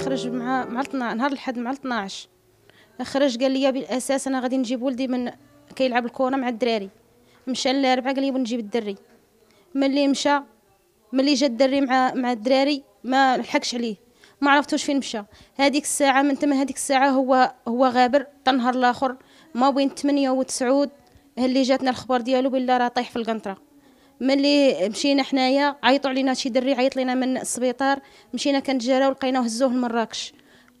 يخرج مع مع نهار الحد مع 12 خرج قال لي بالاساس انا غادي نجيب ولدي من كيلعب الكره مع الدراري مشى الاربعاء قال لي بنجيب الدري ملي مشى ملي جا الدري مع مع الدراري ما لحقش عليه ما عرفتوش فين مشى هذيك الساعه من تما هذيك الساعه هو هو غابر تنهار الاخر ما بين 8 و 9 اللي جاتنا الخبر ديالو بالله راه طايح في القنطره ملي مشينا حنايا عيطوا علينا شي دري عيط لينا من السبيطار مشينا كنتجراو لقيناه هزوه لمراكش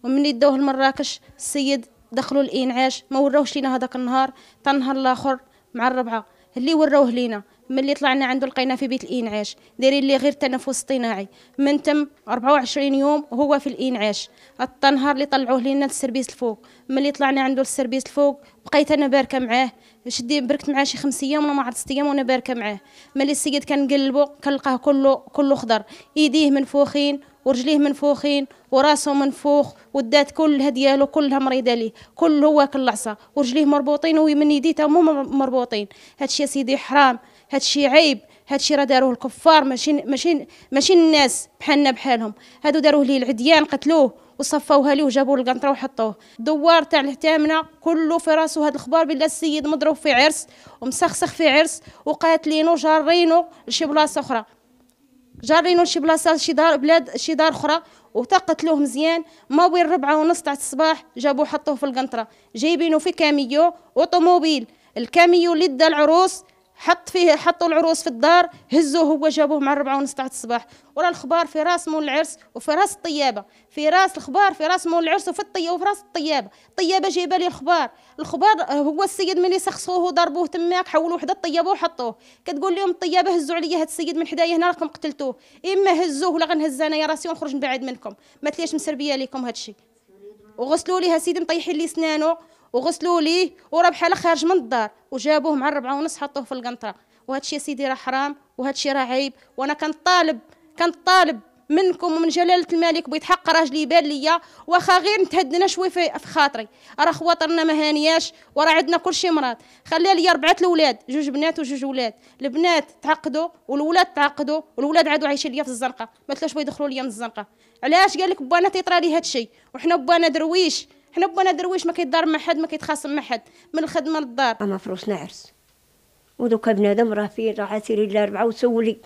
ومني داوه لمراكش السيد دخلوا الانعاش ما وراوش لينا هذاك النهار تا النهار الاخر مع الربعه اللي وروه لينا ملي طلعنا عنده لقيناه في بيت الانعاش دايرين ليه غير تنفس اصطناعي من تم 24 يوم وهو في الانعاش حتى اللي طلعوه لينا السربيس الفوق ملي طلعنا عنده السربيس الفوق بقيت انا باركه معاه شدي بركت معاه شي خمس ايام ولا ما عرفت ست ايام وانا باركه معاه ملي السيد كنقلبو كنلقاه كله كله خضر ايديه منفوخين ورجليه منفوخين وراسه منفوخ والدات كلها ديالو كلها مريضه ليه كله واكل العصا ورجليه مربوطين ومن يديته مو مربوطين هادشي يا سيدي حرام هادشي عيب هادشي راه داروه الكفار ماشي ماشي ماشي الناس بحالنا بحالهم هادو داروه ليه العديان قتلوه وصفوها ليه وجابوا القنطره وحطوه دوار تاع الهتامنة كله في راسه هاد الخبار بلا السيد مضروب في عرس ومسخسخ في عرس وقاتلينو جارينو لشي بلاصه اخرى جارينو شي بلاصه شي دار بلاد شي دار اخرى وتقتلوه مزيان ما بين ربعة ونص تاع الصباح جابوه حطوه في القنطره جايبينه في كاميو وطوموبيل الكاميو اللي العروس حط فيه حطوا العروس في الدار هزوه هو جابوه مع الربعة ونص تاع الصباح ورا الخبار في راس مول العرس وفي راس الطيابة في راس الخبار في راس مول العرس وفي الطيابة وفي راس الطيابة الطيابة جايبة لي الخبار الخبار هو السيد ملي سخصوه وضربوه تماك حولوه وحدة الطيابة وحطوه كتقول لهم الطيابة هزوا عليا هاد السيد من حدايا هنا راكم قتلتوه إما هزوه ولا غنهز أنا يا راسي ونخرج من بعد منكم ما تليش مسربية ليكم هادشي وغسلوا ليها سيدي مطيحين لي سنانو وغسلوا ليه وراه بحال خارج من الدار وجابوه مع الربعه ونص حطوه في القنطره وهذا الشيء سيدي راه حرام وهذا الشيء راه عيب وانا كنطالب كنطالب منكم ومن جلاله الملك بغيت حق راجلي يبان ليا واخا غير نتهدنا شوي في, خاطري راه خواطرنا ما هانياش وراه عندنا كل شيء مراد خلى لي اربعه الاولاد جوج بنات وجوج ولاد البنات تعقدوا والولاد تعقدوا والولاد عادوا عايشين ليا في الزنقه ما تلاش بغيو يدخلوا ليا من الزنقه علاش قال لك بانا تيطرى لي هذا الشيء وحنا بانا درويش حنا بونا درويش ما كيدار مع حد ما كيتخاصم مع حد من الخدمه للدار انا فلوسنا عرس ودوك بنادم راه فين راه عاتيري لا ربعه وسولي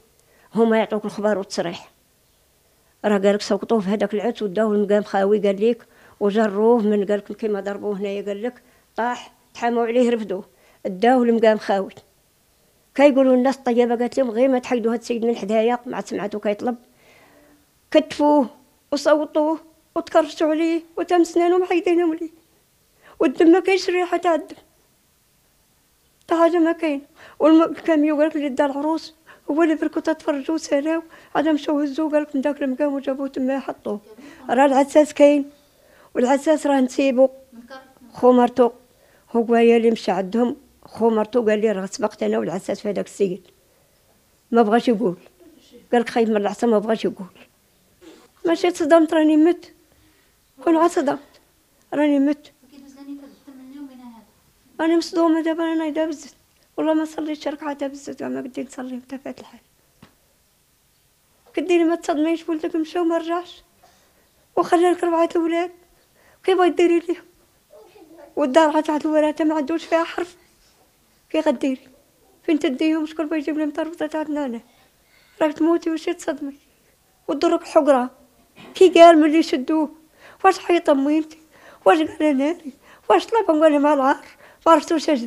هما يعطوك الخبر والتصريح راه قالك سقطوه في هذاك العت وداو المقام خاوي قال لك وجروه من قالك كيما ضربوه هنايا قال لك طاح تحاموا عليه رفدوه داو المقام خاوي كيقولوا الناس الطيبه قالت لهم غير ما تحيدوا هاد السيد من حدايا مع سمعته كيطلب كتفوه وصوتوه وتكرشتو عليه وتم سنانهم حيدينهم لي والدم ما كاينش ريحه تاع الدم تا حاجه ما كاين والكاميو قالك اللي دار العروس هو اللي بركو تفرجوا سالاو عاد مشاو هزوه قالك من داك المقام وجابوه تما حطوه راه العساس كاين والعساس راه نسيبو خو مرتو هو اللي مشى عندهم خو مرتو قال لي راه سبقت انا والعساس في هذاك السيد ما بغاش يقول قالك خايف من العصا ما بغاش يقول ماشي تصدمت راني مت كل عصدة راني مت راني مصدومة دابا انا نايضة بزاف والله ما صليتش ركعة تا بزاف زعما بدي نصلي حتى فات الحال كديري ما تصدميش ولدك مشى وما رجعش وخلى لك ربعة كي كيبغي ديري ليهم والدار عاد تاع الوراثة ما عندوش فيها حرف كي غديري فين تديهم شكون بغي يجيب لي مطربطة تاع نانا راك تموتي وشي تصدمي ودرك حقرة كي قال ملي شدوه واش حيط ميمتي واش قال ناري واش طلب قال مع العار فارس عرفتوش اش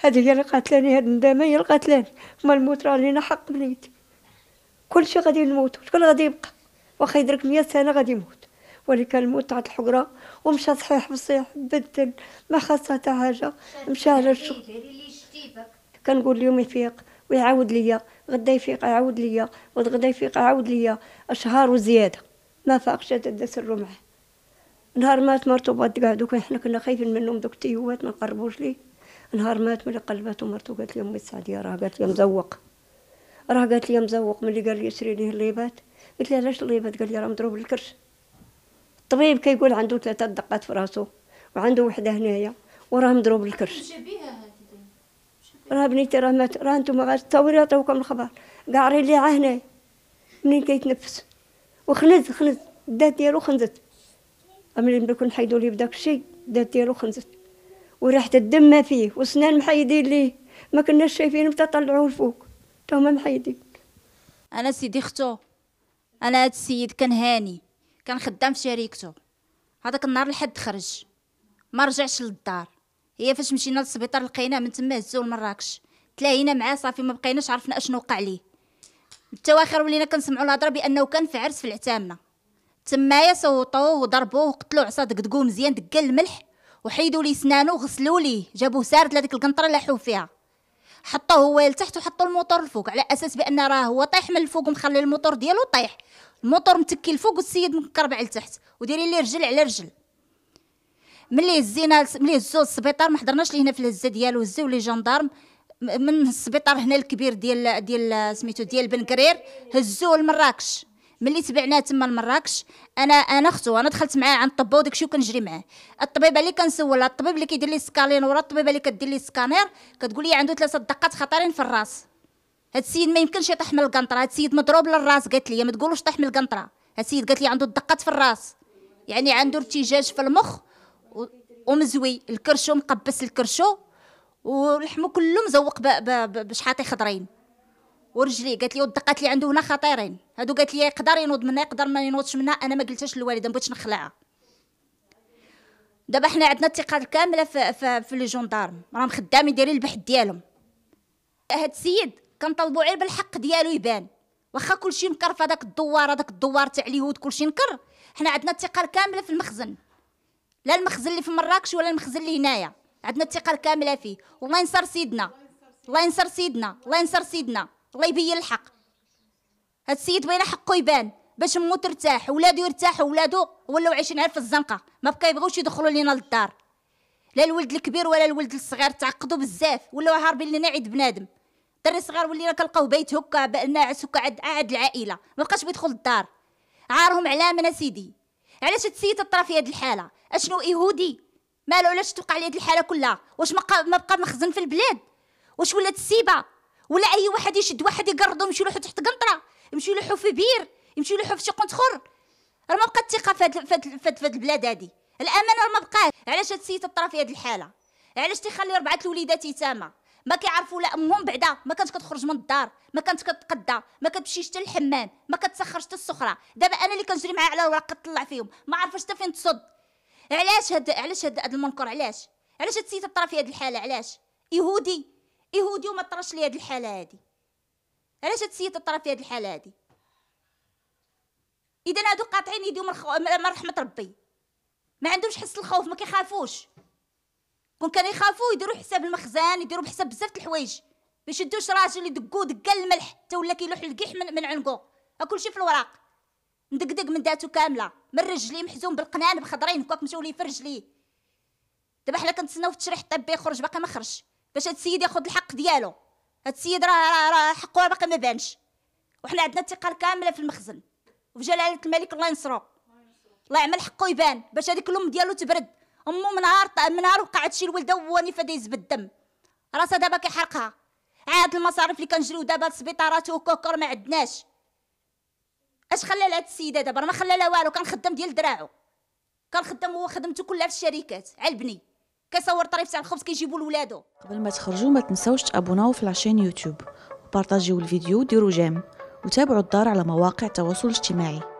هذه هي اللي قاتلاني هاد الندامه هي اللي قاتلاني ما الموت راه لينا حق بنيتي كلشي غادي نموتو شكون غادي يبقى واخا يدرك مية سنه غادي يموت ولكن الموت تاع الحقرة ومشى صحيح بصيح بدل ما خاصها تاع حاجه مشى على الشغل كنقول اليوم يفيق ويعاود ليا غدا يفيق يعاود ليا وغدا يفيق يعاود ليا اشهار وزياده ما فاقش دس الرمح نهار مات مرتو بغات تقعدو كان حنا كنا خايفين منهم دوك التيوات ما نقربوش ليه نهار مات ملي قلبات مرتو قالت لي امي السعديه راه قالت لي مزوق راه قالت لي مزوق ملي قال لي اشري ليه الليبات قلت لي علاش الليبات قال لي راه مضروب الكرش الطبيب كيقول عنده ثلاثه دقات في راسو وعنده وحده هنايا وراه مضروب الكرش راه بنيتي راه مات راه نتوما غاتطوري عطيوكم الخبر كاع راه عا هنايا منين كيتنفس وخنز خنز الداد ديالو خنزت ملي كنت حيدو ليه بداك الشيء الداد ديالو خنزت وريحه الدم ما فيه وسنان محيدين ليه ما كناش شايفين حتى طلعوه لفوق حتى هما محيدين انا سيدي ختو انا هاد السيد كان هاني كان خدام في شريكته هذاك النهار لحد خرج ما رجعش للدار هي فاش مشينا للسبيطار لقيناه من تما هزو لمراكش تلاهينا معاه صافي ما بقيناش عرفنا اشنو وقع ليه التواخر ولينا كنسمعوا الهضره بانه كان في عرس في العتامنه تمايا صوتوه وضربوه وقتلوا عصا دقدقو مزيان دقا الملح وحيدوا لي سنانو وغسلوا لي جابوه سارد لهذيك القنطره لاحوا فيها حطوه هو لتحت وحطوا الموتور الفوق على اساس بان راه هو طايح من الفوق ومخلي الموتور ديالو طايح الموتور متكي الفوق والسيد مكربع لتحت ودايرين ليه رجل على رجل ملي هزينا ملي هزوه السبيطار ما حضرناش ليه هنا في الهزه ديالو هزوه لي جندارم من السبيطار هنا الكبير ديال ديال سميتو ديال بنكرير هزوه لمراكش ملي تبعناه تما لمراكش انا انا اختو انا دخلت معاه عند الطبه وداكشي وكنجري معاه الطبيبه اللي كنسولها الطبيب اللي كيدير لي سكالين ورا الطبيبه اللي كدير لي سكانير كتقول لي عنده ثلاثه دقات خطرين في الراس هاد السيد ما يمكنش يطيح من القنطره هاد السيد مضروب للراس قالت لي ما تقولوش طيح من القنطره هاد السيد قالت لي عنده دقات في الراس يعني عنده ارتجاج في المخ ومزوي الكرشو مقبس الكرشو ولحمو كله مزوق باش حاطي خضرين ورجلي قالت لي الدقات اللي عنده هنا خطيرين هادو قالت لي يقدر ينوض منها يقدر ما ينوضش منها انا ما قلتهاش للوالده ما بغيتش نخلعها دابا حنا عندنا الثقه الكامله في في, في لي جوندارم راهم خدامين دايرين البحث ديالهم هاد السيد كنطلبوا غير بالحق ديالو يبان واخا كلشي في هذاك الدوار هذاك الدوار تاع اليهود كلشي نكر حنا عندنا الثقه الكامله في المخزن لا المخزن اللي في مراكش ولا المخزن اللي هنايا عندنا الثقه الكامله فيه والله ينصر سيدنا الله ينصر سيدنا الله ينصر سيدنا الله يبين الحق هاد السيد بغينا حقه يبان باش مو ترتاح ولادو يرتاحوا ولادو ولاو عايشين غير في الزنقه ما بقى يبغوش يدخلوا لينا للدار لا الولد الكبير ولا الولد الصغير تعقدوا بزاف ولاو هاربين لنا عيد بنادم الدري الصغير ولينا كنلقاو بيت هكا ناعس هكا عاد عاد العائله ما بقاش بيدخل الدار عارهم علامنا سيدي علاش السيد طرا في هاد الحاله اشنو يهودي مالو علاش توقع لي هاد الحاله كلها واش ما بقى, مخزن في البلاد واش ولات السيبه ولا اي واحد يشد واحد يقرضو يمشي يلوحو تحت قنطره يمشي يلوحو في بير يمشي يلوحو في شي قنتخر راه ما بقات الثقه في هاد في هاد البلاد هادي الامانه راه ما بقات علاش هاد السيد طرا في هاد الحاله علاش تيخلي ربعه الوليدات يتامى ما كيعرفوا لا امهم بعدا ما كانت كتخرج من الدار ما كانت كتقدا ما كتمشيش حتى للحمام ما كتسخرش حتى السخره دابا انا اللي كنجري معاها على الوراق كتطلع فيهم ما عارفه حتى فين تصد علاش هاد علاش هاد, هاد المنكر علاش علاش هاد السيده طرا في هاد الحاله علاش يهودي يهودي وما طراش لي هاد الحاله هادي علاش هاد السيده طرا في هاد الحاله هادي اذا هادو قاطعين يديهم من, الخو... رحمه ربي ما عندهمش حس الخوف ما كيخافوش كون كانوا يخافوا يديروا حساب المخزن يديروا بحساب بزاف د الحوايج ما يشدوش راجل يدقو دقه الملح حتى ولا كيلوح القيح من, من عنقو كلشي في الوراق مدقدق من داتو كامله من رجلي محزوم بالقنان بخضرين هكاك مشولي في رجلي دابا حنا كنتسناو في التشريح الطبي يخرج باقي ما خرج باش هاد السيد ياخذ الحق ديالو هاد السيد راه راه را حقه باقي ما بانش وحنا عندنا الثقه الكامله في المخزن وفي جلاله الملك الله ينصرو الله يعمل حقه يبان باش هذيك الام ديالو تبرد امو من نهار من نهار وقعت شي لولده فدا يزبد الدم راسها دابا كيحرقها عاد المصاريف اللي كنجريو دابا السبيطارات وكوكر ما عندناش اش خلى لهاد السيده دابا راه ما خلى لها والو كان خدام ديال دراعو كان خدام هو خدمته كلها في الشركات علبني كيصور طريف تاع الخبز كيجيبو لولادو قبل ما تخرجوا ما تنساوش تابوناو في العشان يوتيوب وبارطاجيو الفيديو وديروا جيم وتابعوا الدار على مواقع التواصل الاجتماعي